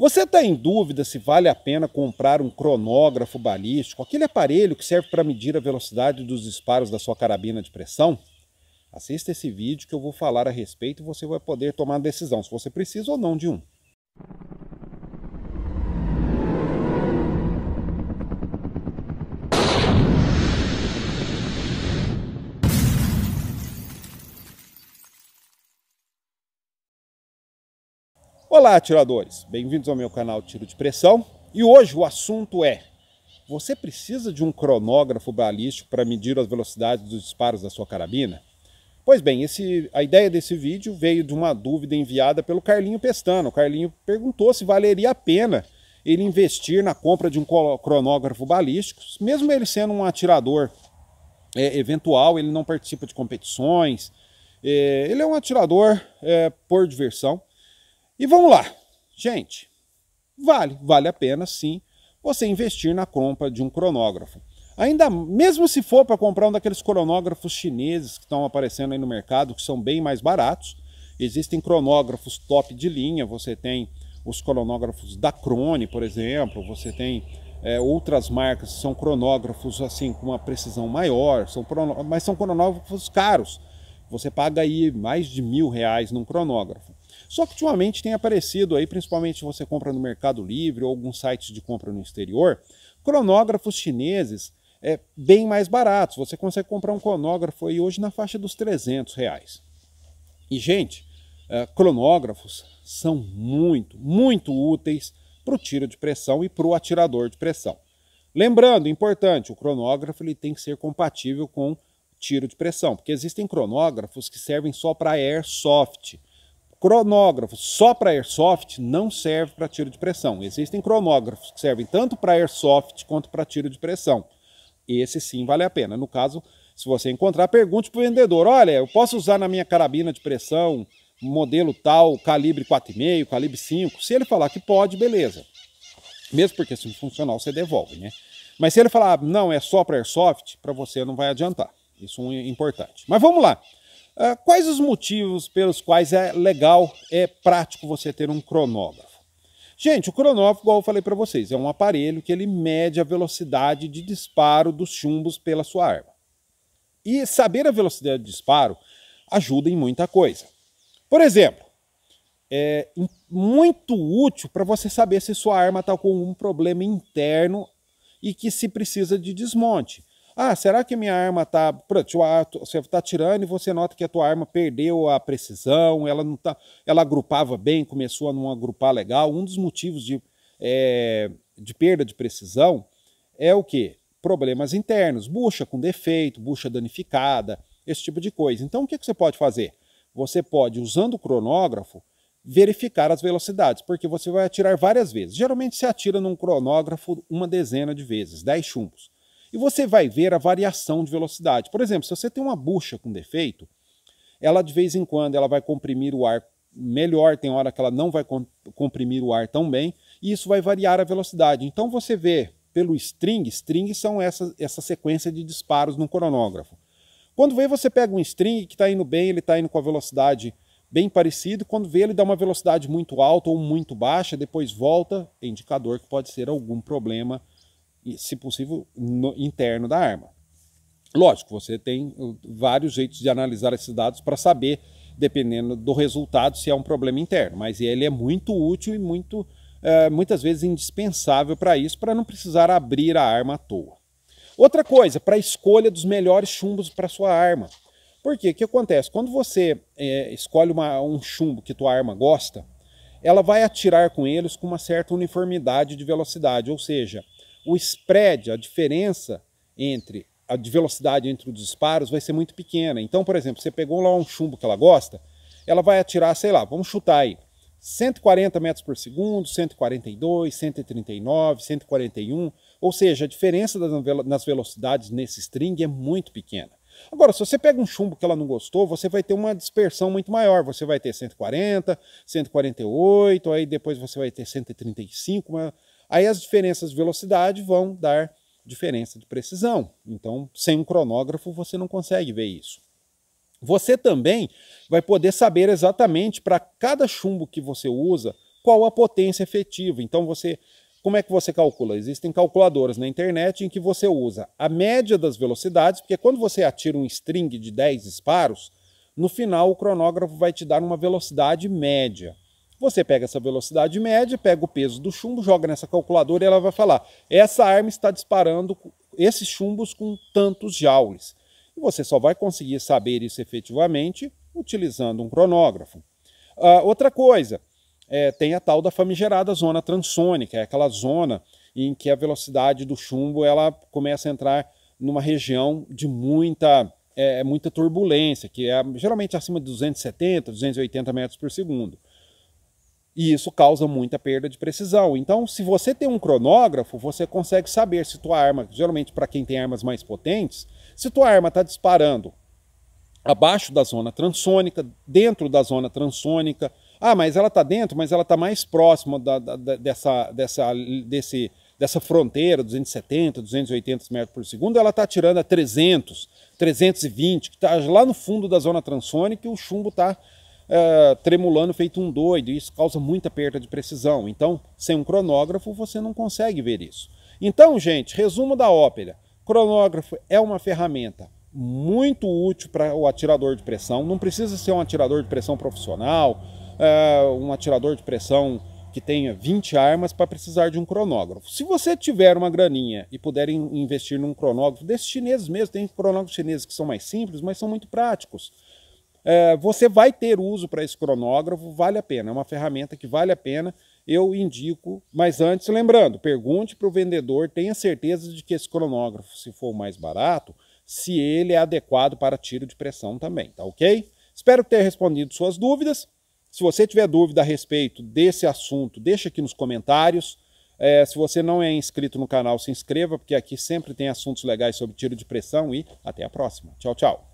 Você está em dúvida se vale a pena comprar um cronógrafo balístico, aquele aparelho que serve para medir a velocidade dos disparos da sua carabina de pressão? Assista esse vídeo que eu vou falar a respeito e você vai poder tomar a decisão se você precisa ou não de um. Olá, atiradores! Bem-vindos ao meu canal Tiro de Pressão e hoje o assunto é: você precisa de um cronógrafo balístico para medir as velocidades dos disparos da sua carabina? Pois bem, esse, a ideia desse vídeo veio de uma dúvida enviada pelo Carlinho Pestano. O Carlinho perguntou se valeria a pena ele investir na compra de um cronógrafo balístico, mesmo ele sendo um atirador é, eventual, ele não participa de competições, é, ele é um atirador é, por diversão. E vamos lá, gente. Vale, vale a pena sim você investir na compra de um cronógrafo. Ainda mesmo se for para comprar um daqueles cronógrafos chineses que estão aparecendo aí no mercado, que são bem mais baratos. Existem cronógrafos top de linha, você tem os cronógrafos da Crone, por exemplo, você tem é, outras marcas que são cronógrafos assim com uma precisão maior, são mas são cronógrafos caros. Você paga aí mais de mil reais num cronógrafo. Só que ultimamente tem aparecido aí, principalmente você compra no Mercado Livre ou alguns sites de compra no exterior, cronógrafos chineses é, bem mais baratos. Você consegue comprar um cronógrafo aí hoje na faixa dos 300 reais. E, gente, é, cronógrafos são muito, muito úteis para o tiro de pressão e para o atirador de pressão. Lembrando, importante, o cronógrafo ele tem que ser compatível com tiro de pressão, porque existem cronógrafos que servem só para airsoft, Cronógrafo só para airsoft não serve para tiro de pressão. Existem cronógrafos que servem tanto para airsoft quanto para tiro de pressão. Esse sim vale a pena. No caso, se você encontrar, pergunte para o vendedor: olha, eu posso usar na minha carabina de pressão modelo tal, calibre 4,5, calibre 5. Se ele falar que pode, beleza. Mesmo porque se não funcional você devolve, né? Mas se ele falar, ah, não, é só para airsoft, para você não vai adiantar. Isso é importante. Mas vamos lá. Ah, quais os motivos pelos quais é legal, é prático você ter um cronógrafo? Gente, o cronógrafo, igual eu falei para vocês, é um aparelho que ele mede a velocidade de disparo dos chumbos pela sua arma. E saber a velocidade de disparo ajuda em muita coisa. Por exemplo, é muito útil para você saber se sua arma está com um problema interno e que se precisa de desmonte. Ah, será que minha arma tá. Você tá tirando e você nota que a tua arma perdeu a precisão, ela não tá. Ela agrupava bem, começou a não agrupar legal. Um dos motivos de, é, de perda de precisão é o quê? Problemas internos, bucha com defeito, bucha danificada, esse tipo de coisa. Então o que, que você pode fazer? Você pode, usando o cronógrafo, verificar as velocidades, porque você vai atirar várias vezes. Geralmente você atira num cronógrafo uma dezena de vezes, 10 chumbos e você vai ver a variação de velocidade. Por exemplo, se você tem uma bucha com defeito, ela de vez em quando ela vai comprimir o ar melhor, tem hora que ela não vai comprimir o ar tão bem, e isso vai variar a velocidade. Então você vê pelo string, string são essa, essa sequência de disparos num cronógrafo. Quando vê, você pega um string que está indo bem, ele está indo com a velocidade bem parecida, quando vê, ele dá uma velocidade muito alta ou muito baixa, depois volta, é indicador que pode ser algum problema se possível, no interno da arma. Lógico, você tem uh, vários jeitos de analisar esses dados para saber, dependendo do resultado, se é um problema interno. Mas ele é muito útil e muito, é, muitas vezes indispensável para isso, para não precisar abrir a arma à toa. Outra coisa, para a escolha dos melhores chumbos para sua arma. Por quê? O que acontece? Quando você é, escolhe uma, um chumbo que tua arma gosta, ela vai atirar com eles com uma certa uniformidade de velocidade, ou seja, o spread, a diferença entre a de velocidade entre os disparos vai ser muito pequena. Então, por exemplo, você pegou lá um chumbo que ela gosta, ela vai atirar, sei lá, vamos chutar aí, 140 metros por segundo, 142, 139, 141, ou seja, a diferença nas velocidades nesse string é muito pequena. Agora, se você pega um chumbo que ela não gostou, você vai ter uma dispersão muito maior, você vai ter 140, 148, aí depois você vai ter 135, mas Aí as diferenças de velocidade vão dar diferença de precisão. Então, sem um cronógrafo, você não consegue ver isso. Você também vai poder saber exatamente para cada chumbo que você usa qual a potência efetiva. Então, você como é que você calcula? Existem calculadoras na internet em que você usa a média das velocidades, porque quando você atira um string de 10 disparos, no final o cronógrafo vai te dar uma velocidade média. Você pega essa velocidade média, pega o peso do chumbo, joga nessa calculadora e ela vai falar: essa arma está disparando esses chumbos com tantos joules. E você só vai conseguir saber isso efetivamente utilizando um cronógrafo. Uh, outra coisa, é, tem a tal da famigerada zona transônica, é aquela zona em que a velocidade do chumbo ela começa a entrar numa região de muita, é, muita turbulência, que é geralmente acima de 270, 280 metros por segundo. E isso causa muita perda de precisão. Então, se você tem um cronógrafo, você consegue saber se tua arma, geralmente para quem tem armas mais potentes, se tua arma está disparando abaixo da zona transônica, dentro da zona transônica. Ah, mas ela está dentro, mas ela está mais próxima da, da, dessa, dessa, desse, dessa fronteira, 270, 280 metros por segundo, ela está atirando a 300, 320, que está lá no fundo da zona transônica e o chumbo está é, tremulando feito um doido, e isso causa muita perda de precisão. Então, sem um cronógrafo, você não consegue ver isso. Então, gente, resumo da ópera: cronógrafo é uma ferramenta muito útil para o atirador de pressão. Não precisa ser um atirador de pressão profissional, é, um atirador de pressão que tenha 20 armas para precisar de um cronógrafo. Se você tiver uma graninha e puder investir num cronógrafo desses chineses mesmo, tem cronógrafos chineses que são mais simples, mas são muito práticos. É, você vai ter uso para esse cronógrafo, vale a pena, é uma ferramenta que vale a pena, eu indico. Mas antes, lembrando, pergunte para o vendedor, tenha certeza de que esse cronógrafo, se for o mais barato, se ele é adequado para tiro de pressão também, tá ok? Espero ter respondido suas dúvidas. Se você tiver dúvida a respeito desse assunto, deixa aqui nos comentários. É, se você não é inscrito no canal, se inscreva, porque aqui sempre tem assuntos legais sobre tiro de pressão e até a próxima. Tchau, tchau.